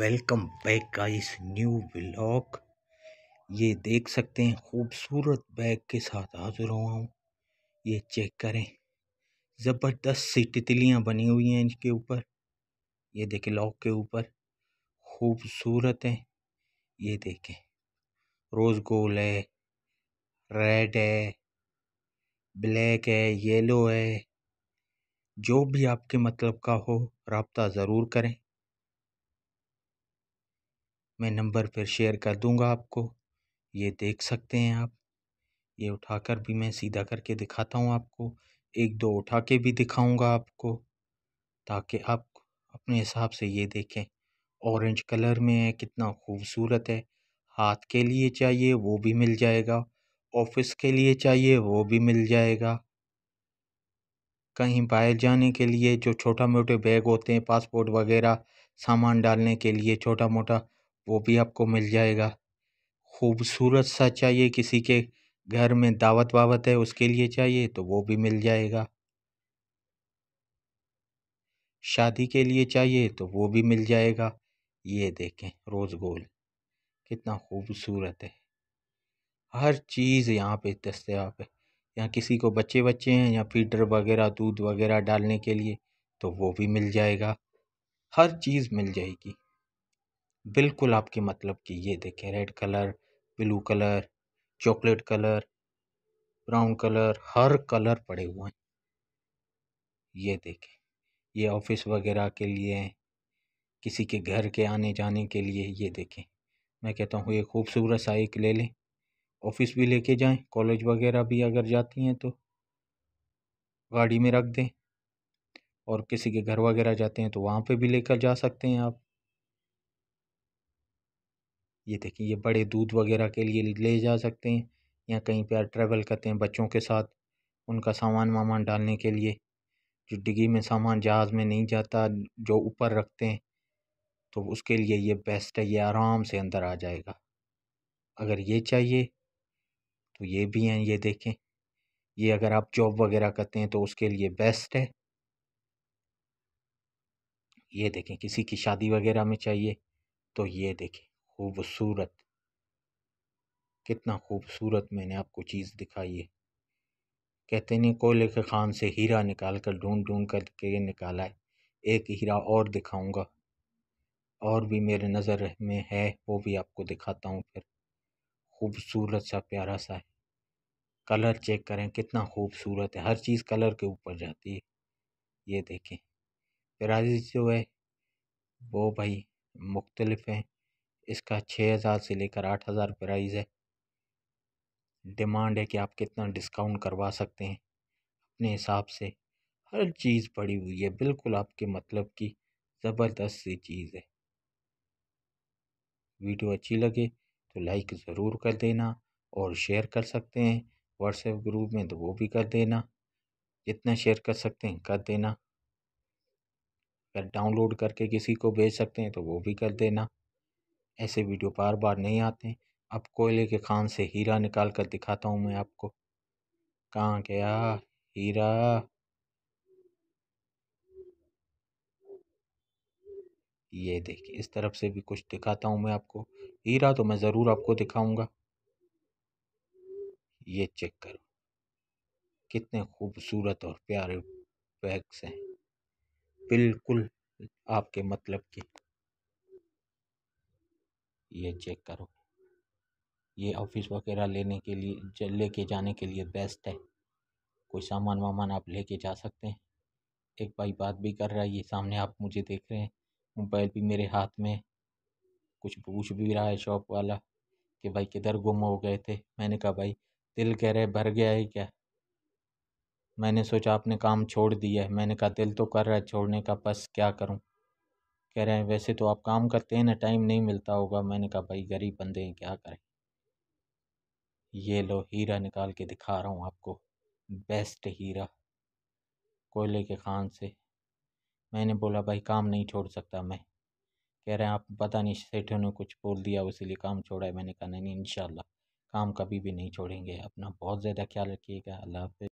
welcome back guys new blog ये देख सकते हैं खूबसूरत बैग के साथ हाजिर हुआ हूँ ये चेक करें ज़बरदस्त सी तितलियाँ बनी हुई हैं इनके ऊपर ये देखें लॉक के ऊपर खूबसूरत हैं ये देखें रोज़ गोल है रेड है ब्लैक है येलो है जो भी आपके मतलब का हो रबता ज़रूर करें मैं नंबर फिर शेयर कर दूँगा आपको ये देख सकते हैं आप ये उठाकर भी मैं सीधा करके दिखाता हूँ आपको एक दो उठा के भी दिखाऊँगा आपको ताकि आप अपने हिसाब से ये देखें ऑरेंज कलर में है कितना खूबसूरत है हाथ के लिए चाहिए वो भी मिल जाएगा ऑफिस के लिए चाहिए वो भी मिल जाएगा कहीं बाहर जाने के लिए जो छोटा मोटे बैग होते हैं पासपोर्ट वगैरह सामान डालने के लिए छोटा मोटा वो भी आपको मिल जाएगा खूबसूरत सा चाहिए किसी के घर में दावत वावत है उसके लिए चाहिए तो वो भी मिल जाएगा शादी के लिए चाहिए तो वो भी मिल जाएगा ये देखें रोज़ गोल कितना खूबसूरत है हर चीज़ यहाँ पे दस्तियाब है यहाँ किसी को बच्चे बच्चे हैं या फीडर वगैरह दूध वगैरह डालने के लिए तो वो भी मिल जाएगा हर चीज़ मिल जाएगी बिल्कुल आपके मतलब की ये देखें red colour blue colour chocolate colour brown colour हर कलर पड़े हुए हैं ये देखें ये ऑफिस वगैरह के लिए किसी के घर के आने जाने के लिए ये देखें मैं कहता हूँ ये खूबसूरत सा एक ले लें ऑफिस भी लेके जाएं कॉलेज वगैरह भी अगर जाती हैं तो गाड़ी में रख दें और किसी के घर वगैरह जाते हैं तो वहाँ पे भी लेकर जा सकते हैं आप ये देखिए ये बड़े दूध वगैरह के लिए ले जा सकते हैं या कहीं पर ट्रैवल करते हैं बच्चों के साथ उनका सामान वामान डालने के लिए जो डिगी में सामान जहाज़ में नहीं जाता जो ऊपर रखते हैं तो उसके लिए ये बेस्ट है ये आराम से अंदर आ जाएगा अगर ये चाहिए तो ये भी हैं ये देखें ये अगर आप जॉब वगैरह करते हैं तो उसके लिए बेस्ट है ये देखें किसी की शादी वगैरह में चाहिए तो ये देखें खूबसूरत कितना खूबसूरत मैंने आपको चीज़ दिखाई है कहते नहीं कोयले के खान से हीरा निकाल कर ढूंढ ढूंढ कर के निकाला है एक हीरा और दिखाऊंगा और भी मेरे नज़र में है वो भी आपको दिखाता हूँ फिर खूबसूरत सा प्यारा सा है कलर चेक करें कितना खूबसूरत है हर चीज़ कलर के ऊपर जाती है ये देखें प्राइस जो है वो भाई मुख्तलफ़ हैं इसका छः हज़ार से लेकर आठ हज़ार प्राइज़ है डिमांड है कि आप कितना डिस्काउंट करवा सकते हैं अपने हिसाब से हर चीज़ पड़ी हुई है बिल्कुल आपके मतलब की ज़बरदस्त सी चीज़ है वीडियो अच्छी लगे तो लाइक ज़रूर कर देना और शेयर कर सकते हैं व्हाट्सएप ग्रुप में तो वो भी कर देना जितना शेयर कर सकते हैं कर देना अगर डाउनलोड करके किसी को भेज सकते हैं तो वो भी कर देना ऐसे वीडियो बार बार नहीं आते अब कोयले के खान से हीरा निकाल कर दिखाता हूँ मैं आपको कहाँ गया हीरा ये देखिए इस तरफ से भी कुछ दिखाता हूँ मैं आपको हीरा तो मैं ज़रूर आपको दिखाऊंगा ये चेक करो कितने खूबसूरत और प्यारे बैग्स हैं बिल्कुल आपके मतलब के ये चेक करो ये ऑफिस वगैरह लेने के लिए लेके जाने के लिए बेस्ट है कोई सामान वामान आप लेके जा सकते हैं एक भाई बात भी कर रहा है ये सामने आप मुझे देख रहे हैं मोबाइल भी मेरे हाथ में कुछ पूछ भी रहा है शॉप वाला कि भाई किधर गुम हो गए थे मैंने कहा भाई दिल कह रहे भर गया है क्या मैंने सोचा आपने काम छोड़ दिया है मैंने कहा दिल तो कर रहा है छोड़ने का बस क्या करूं कह रहे हैं वैसे तो आप काम करते हैं ना टाइम नहीं मिलता होगा मैंने कहा भाई गरीब बंदे हैं क्या करें ये लो हीरा निकाल के दिखा रहा हूँ आपको बेस्ट हीरा कोयले के खान से मैंने बोला भाई काम नहीं छोड़ सकता मैं कह रहे हैं आप पता नहीं सेठों ने कुछ बोल दिया इसीलिए काम छोड़ा है मैंने कहा नहीं इन काम कभी भी नहीं छोड़ेंगे अपना बहुत ज़्यादा ख्याल रखिएगा अल्लाह हाफि